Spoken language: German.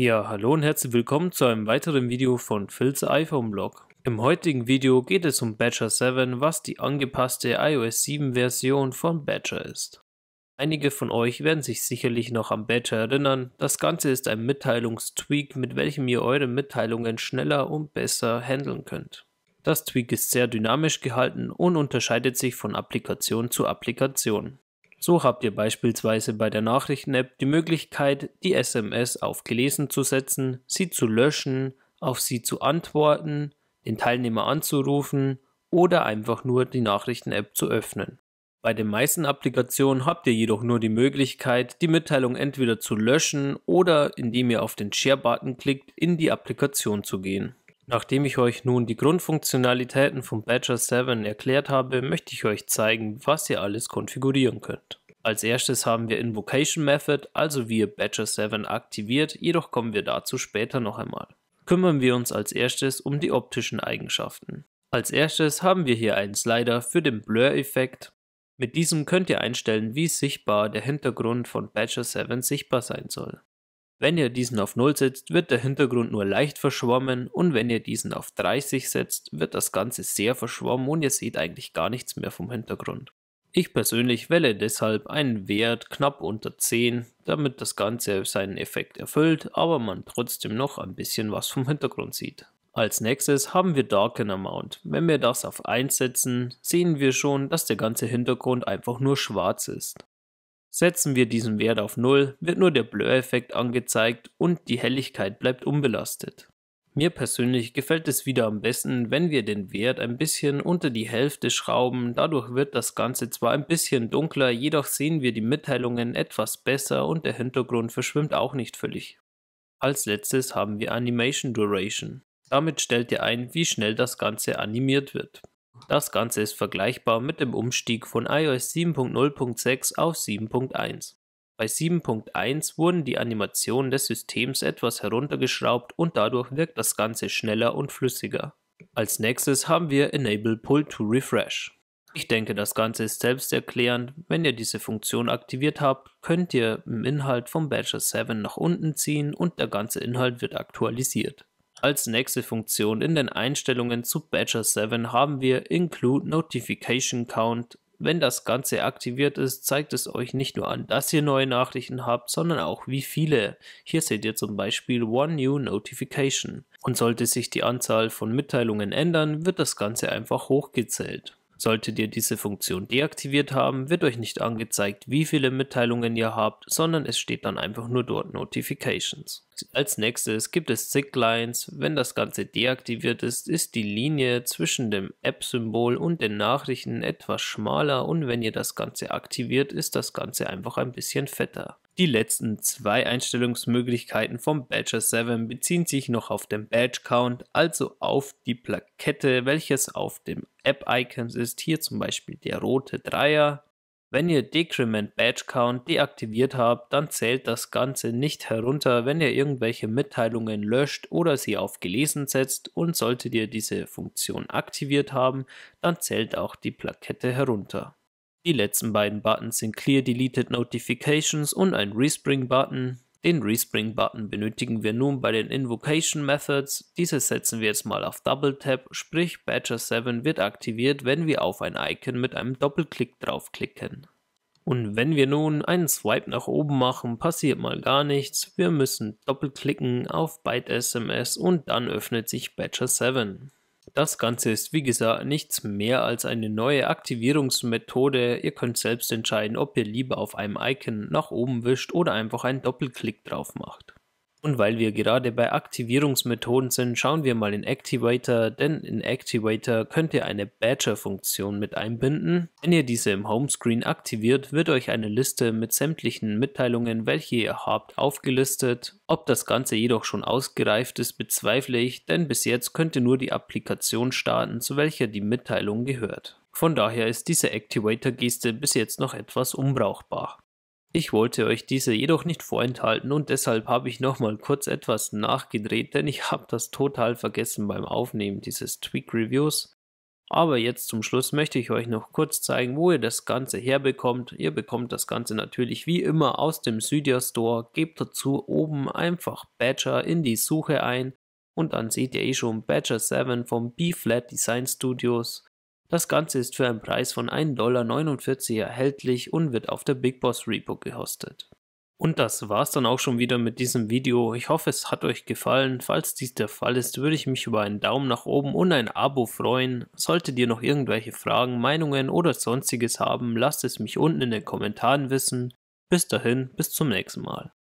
Ja, hallo und herzlich willkommen zu einem weiteren Video von Phil's iPhone Blog. Im heutigen Video geht es um Badger 7, was die angepasste iOS 7 Version von Badger ist. Einige von euch werden sich sicherlich noch am Badger erinnern. Das Ganze ist ein Mitteilungstweak, mit welchem ihr eure Mitteilungen schneller und besser handeln könnt. Das Tweak ist sehr dynamisch gehalten und unterscheidet sich von Applikation zu Applikation. So habt ihr beispielsweise bei der Nachrichten-App die Möglichkeit, die SMS auf gelesen zu setzen, sie zu löschen, auf sie zu antworten, den Teilnehmer anzurufen oder einfach nur die Nachrichten-App zu öffnen. Bei den meisten Applikationen habt ihr jedoch nur die Möglichkeit, die Mitteilung entweder zu löschen oder indem ihr auf den Share-Button klickt, in die Applikation zu gehen. Nachdem ich euch nun die Grundfunktionalitäten von Badger 7 erklärt habe, möchte ich euch zeigen, was ihr alles konfigurieren könnt. Als erstes haben wir Invocation Method, also wie ihr Badger 7 aktiviert, jedoch kommen wir dazu später noch einmal. Kümmern wir uns als erstes um die optischen Eigenschaften. Als erstes haben wir hier einen Slider für den Blur-Effekt. Mit diesem könnt ihr einstellen, wie sichtbar der Hintergrund von Badger 7 sichtbar sein soll. Wenn ihr diesen auf 0 setzt, wird der Hintergrund nur leicht verschwommen und wenn ihr diesen auf 30 setzt, wird das Ganze sehr verschwommen und ihr seht eigentlich gar nichts mehr vom Hintergrund. Ich persönlich wähle deshalb einen Wert knapp unter 10, damit das Ganze seinen Effekt erfüllt, aber man trotzdem noch ein bisschen was vom Hintergrund sieht. Als nächstes haben wir Darken Amount. Wenn wir das auf 1 setzen, sehen wir schon, dass der ganze Hintergrund einfach nur schwarz ist. Setzen wir diesen Wert auf 0, wird nur der Blur-Effekt angezeigt und die Helligkeit bleibt unbelastet. Mir persönlich gefällt es wieder am besten, wenn wir den Wert ein bisschen unter die Hälfte schrauben, dadurch wird das Ganze zwar ein bisschen dunkler, jedoch sehen wir die Mitteilungen etwas besser und der Hintergrund verschwimmt auch nicht völlig. Als letztes haben wir Animation Duration. Damit stellt ihr ein, wie schnell das Ganze animiert wird. Das Ganze ist vergleichbar mit dem Umstieg von iOS 7.0.6 auf 7.1. Bei 7.1 wurden die Animationen des Systems etwas heruntergeschraubt und dadurch wirkt das Ganze schneller und flüssiger. Als nächstes haben wir Enable Pull to Refresh. Ich denke, das Ganze ist selbsterklärend. Wenn ihr diese Funktion aktiviert habt, könnt ihr im Inhalt vom Badger 7 nach unten ziehen und der ganze Inhalt wird aktualisiert. Als nächste Funktion in den Einstellungen zu Badger 7 haben wir Include Notification Count. Wenn das Ganze aktiviert ist, zeigt es euch nicht nur an, dass ihr neue Nachrichten habt, sondern auch wie viele. Hier seht ihr zum Beispiel One New Notification. Und sollte sich die Anzahl von Mitteilungen ändern, wird das Ganze einfach hochgezählt. Solltet ihr diese Funktion deaktiviert haben, wird euch nicht angezeigt, wie viele Mitteilungen ihr habt, sondern es steht dann einfach nur dort Notifications. Als nächstes gibt es Sick Lines. Wenn das Ganze deaktiviert ist, ist die Linie zwischen dem App-Symbol und den Nachrichten etwas schmaler und wenn ihr das Ganze aktiviert, ist das Ganze einfach ein bisschen fetter. Die letzten zwei Einstellungsmöglichkeiten vom Badger 7 beziehen sich noch auf den Badge Count, also auf die Plakette, welches auf dem App-Icons ist, hier zum Beispiel der rote Dreier. Wenn ihr Decrement Badge Count deaktiviert habt, dann zählt das Ganze nicht herunter, wenn ihr irgendwelche Mitteilungen löscht oder sie auf gelesen setzt und solltet ihr diese Funktion aktiviert haben, dann zählt auch die Plakette herunter. Die letzten beiden Buttons sind Clear Deleted Notifications und ein Respring-Button. Den Respring-Button benötigen wir nun bei den Invocation Methods. Diese setzen wir jetzt mal auf Double Tap, sprich Badger 7 wird aktiviert, wenn wir auf ein Icon mit einem Doppelklick draufklicken. Und wenn wir nun einen Swipe nach oben machen, passiert mal gar nichts. Wir müssen doppelklicken auf Byte SMS und dann öffnet sich Badger 7. Das Ganze ist wie gesagt nichts mehr als eine neue Aktivierungsmethode. Ihr könnt selbst entscheiden, ob ihr lieber auf einem Icon nach oben wischt oder einfach einen Doppelklick drauf macht. Und weil wir gerade bei Aktivierungsmethoden sind, schauen wir mal in Activator, denn in Activator könnt ihr eine Badger-Funktion mit einbinden. Wenn ihr diese im Homescreen aktiviert, wird euch eine Liste mit sämtlichen Mitteilungen, welche ihr habt, aufgelistet. Ob das Ganze jedoch schon ausgereift ist, bezweifle ich, denn bis jetzt könnt ihr nur die Applikation starten, zu welcher die Mitteilung gehört. Von daher ist diese Activator-Geste bis jetzt noch etwas unbrauchbar. Ich wollte euch diese jedoch nicht vorenthalten und deshalb habe ich nochmal kurz etwas nachgedreht, denn ich habe das total vergessen beim Aufnehmen dieses Tweak Reviews. Aber jetzt zum Schluss möchte ich euch noch kurz zeigen, wo ihr das Ganze herbekommt. Ihr bekommt das Ganze natürlich wie immer aus dem Sydia Store. Gebt dazu oben einfach Badger in die Suche ein und dann seht ihr eh schon Badger 7 vom B-Flat Design Studios. Das Ganze ist für einen Preis von 1,49 Dollar erhältlich und wird auf der Big Boss Repo gehostet. Und das war's dann auch schon wieder mit diesem Video. Ich hoffe, es hat euch gefallen. Falls dies der Fall ist, würde ich mich über einen Daumen nach oben und ein Abo freuen. Solltet ihr noch irgendwelche Fragen, Meinungen oder sonstiges haben, lasst es mich unten in den Kommentaren wissen. Bis dahin, bis zum nächsten Mal.